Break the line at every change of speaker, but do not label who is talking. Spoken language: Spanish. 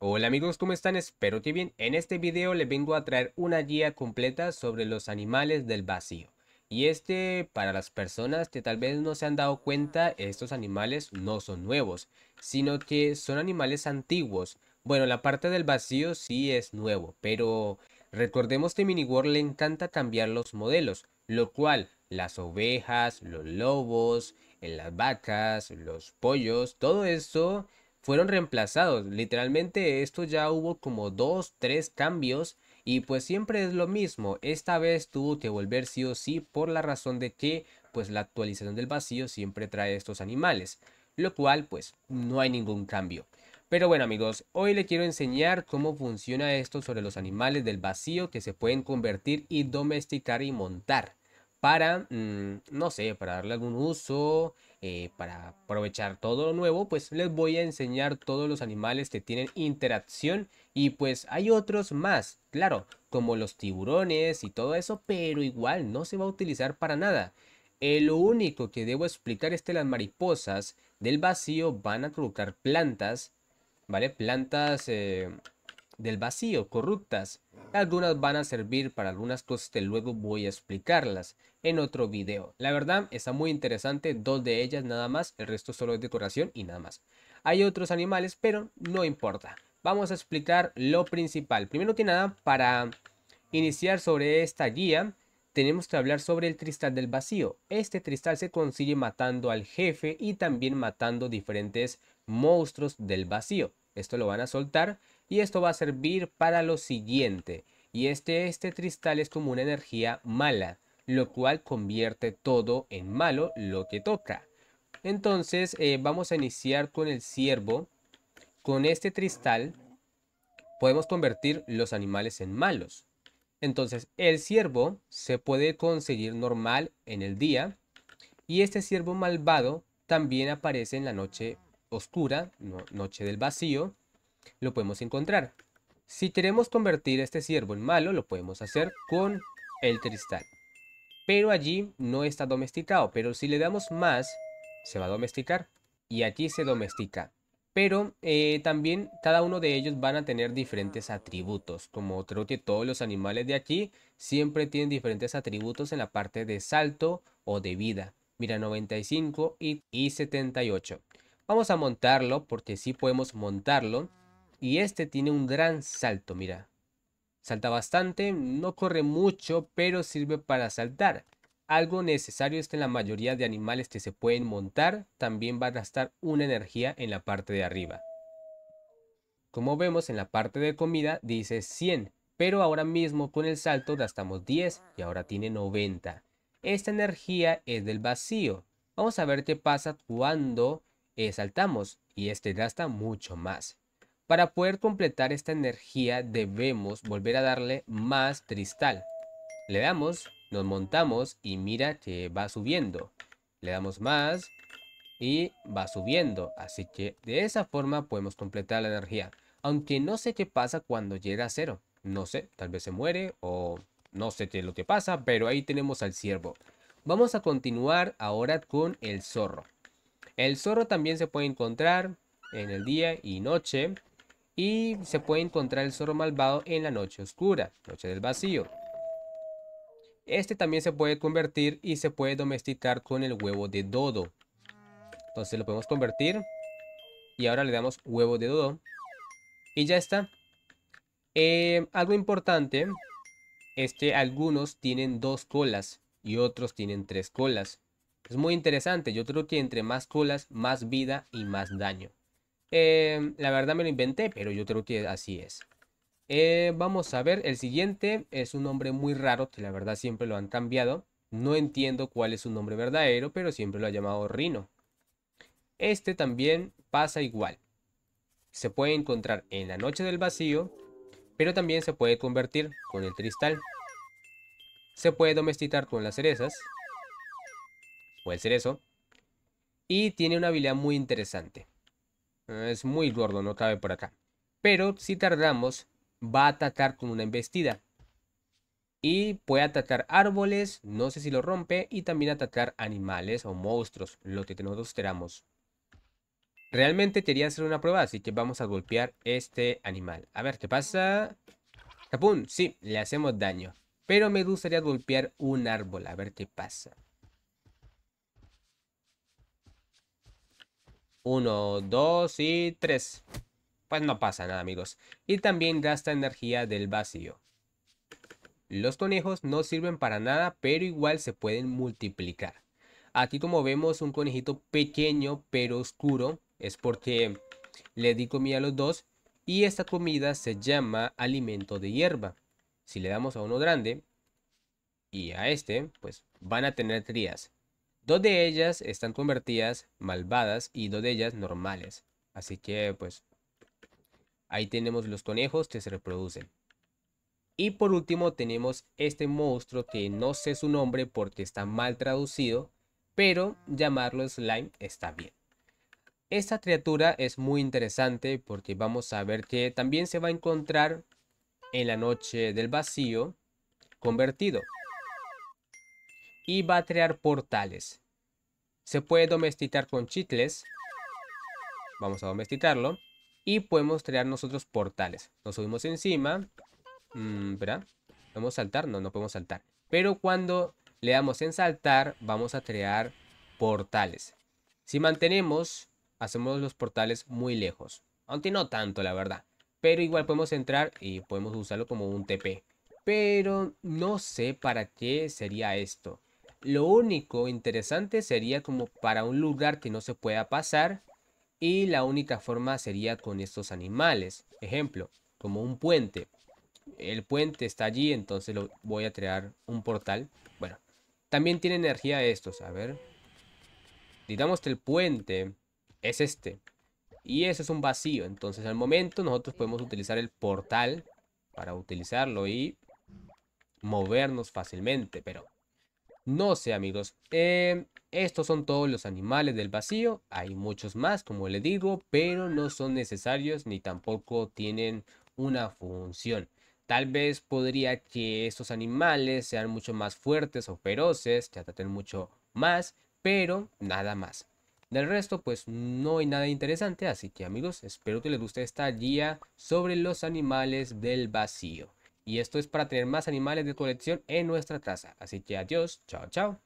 Hola amigos, ¿cómo están? Espero que bien. En este video les vengo a traer una guía completa sobre los animales del vacío. Y este, para las personas que tal vez no se han dado cuenta, estos animales no son nuevos, sino que son animales antiguos. Bueno, la parte del vacío sí es nuevo, pero recordemos que World le encanta cambiar los modelos, lo cual las ovejas, los lobos, las vacas, los pollos, todo eso fueron reemplazados. Literalmente esto ya hubo como dos, tres cambios y pues siempre es lo mismo. Esta vez tuvo que volver sí o sí por la razón de que pues la actualización del vacío siempre trae estos animales, lo cual pues no hay ningún cambio. Pero bueno amigos, hoy les quiero enseñar cómo funciona esto sobre los animales del vacío que se pueden convertir y domesticar y montar para, mm, no sé, para darle algún uso, eh, para aprovechar todo lo nuevo, pues les voy a enseñar todos los animales que tienen interacción y pues hay otros más, claro, como los tiburones y todo eso, pero igual no se va a utilizar para nada. El eh, lo único que debo explicar es que las mariposas del vacío van a colocar plantas, ¿vale? Plantas eh, del vacío, corruptas. Algunas van a servir para algunas cosas que luego voy a explicarlas en otro video. La verdad está muy interesante, dos de ellas nada más, el resto solo es decoración y nada más. Hay otros animales, pero no importa. Vamos a explicar lo principal. Primero que nada, para iniciar sobre esta guía, tenemos que hablar sobre el cristal del vacío. Este cristal se consigue matando al jefe y también matando diferentes monstruos del vacío. Esto lo van a soltar y esto va a servir para lo siguiente. Y este, este cristal es como una energía mala, lo cual convierte todo en malo lo que toca. Entonces eh, vamos a iniciar con el ciervo. Con este cristal podemos convertir los animales en malos. Entonces el ciervo se puede conseguir normal en el día y este ciervo malvado también aparece en la noche oscura, noche del vacío, lo podemos encontrar. Si queremos convertir este ciervo en malo, lo podemos hacer con el cristal. Pero allí no está domesticado, pero si le damos más, se va a domesticar. Y aquí se domestica. Pero eh, también cada uno de ellos van a tener diferentes atributos. Como creo que todos los animales de aquí siempre tienen diferentes atributos en la parte de salto o de vida. Mira, 95 y, y 78. Vamos a montarlo porque sí podemos montarlo. Y este tiene un gran salto, mira. Salta bastante, no corre mucho, pero sirve para saltar. Algo necesario es que en la mayoría de animales que se pueden montar también va a gastar una energía en la parte de arriba. Como vemos en la parte de comida dice 100, pero ahora mismo con el salto gastamos 10 y ahora tiene 90. Esta energía es del vacío. Vamos a ver qué pasa cuando eh, saltamos y este gasta mucho más. Para poder completar esta energía debemos volver a darle más cristal. Le damos, nos montamos y mira que va subiendo. Le damos más y va subiendo. Así que de esa forma podemos completar la energía. Aunque no sé qué pasa cuando llega a cero. No sé, tal vez se muere o no sé qué es lo que pasa, pero ahí tenemos al ciervo. Vamos a continuar ahora con el zorro. El zorro también se puede encontrar en el día y noche y se puede encontrar el zorro malvado en la noche oscura, noche del vacío. Este también se puede convertir y se puede domesticar con el huevo de dodo. Entonces lo podemos convertir y ahora le damos huevo de dodo y ya está. Em, algo importante es que algunos tienen dos colas y otros tienen tres colas. Es muy interesante, yo creo que entre más colas, más vida y más daño. Em, la verdad me lo inventé, pero yo creo que así es. Eh, vamos a ver, el siguiente es un nombre muy raro, que la verdad siempre lo han cambiado. No entiendo cuál es su nombre verdadero, pero siempre lo ha llamado Rino. Este también pasa igual. Se puede encontrar en la noche del vacío, pero también se puede convertir con el cristal. Se puede domesticar con las cerezas, o el cerezo, y tiene una habilidad muy interesante. Es muy gordo, no cabe por acá. Pero si tardamos, va a atacar con una embestida. Y puede atacar árboles, no sé si lo rompe, y también atacar animales o monstruos, lo que nosotros queramos. Realmente quería hacer una prueba, así que vamos a golpear este animal. A ver, ¿qué pasa? ¡Capun! Sí, le hacemos daño. Pero me gustaría golpear un árbol, a ver qué pasa. Uno, dos y tres. Pues no pasa nada amigos. Y también gasta energía del vacío. Los conejos no sirven para nada, pero igual se pueden multiplicar. Aquí como vemos un conejito pequeño pero oscuro, es porque le di comida a los dos y esta comida se llama alimento de hierba. Si le damos a uno grande y a este, pues van a tener trías. Dos de ellas están convertidas, malvadas, y dos de ellas normales. Así que, pues, ahí tenemos los conejos que se reproducen. Y por último tenemos este monstruo que no sé su nombre porque está mal traducido, pero llamarlo slime está bien. Esta criatura es muy interesante porque vamos a ver que también se va a encontrar en la noche del vacío convertido y va a crear portales. Se puede domesticar con chicles. Vamos a domesticarlo. Y podemos crear nosotros portales. Nos subimos encima. Mm, ¿Verdad? ¿Verdad? a saltar? No, no podemos saltar. Pero cuando le damos en saltar, vamos a crear portales. Si mantenemos, hacemos los portales muy lejos. Aunque no tanto, la verdad. Pero igual podemos entrar y podemos usarlo como un TP. Pero no sé para qué sería esto. Lo único interesante sería como para un lugar que no se pueda pasar y la única forma sería con estos animales. Ejemplo, como un puente. El puente está allí, entonces lo voy a crear un portal. Bueno, también tiene energía estos, a ver. Digamos que el puente es este. Y eso es un vacío, entonces al momento nosotros podemos utilizar el portal para utilizarlo y movernos fácilmente, pero no sé, amigos. Eh, estos son todos los animales del vacío. Hay muchos más, como les digo, pero no son necesarios ni tampoco tienen una función. Tal vez podría que estos animales sean mucho más fuertes o feroces, que ataten mucho más, pero nada más. Del resto, pues no hay nada interesante, así que amigos, espero que les guste esta guía sobre los animales del vacío. Y esto es para tener más animales de colección en nuestra taza. Así que adiós, chao, chao.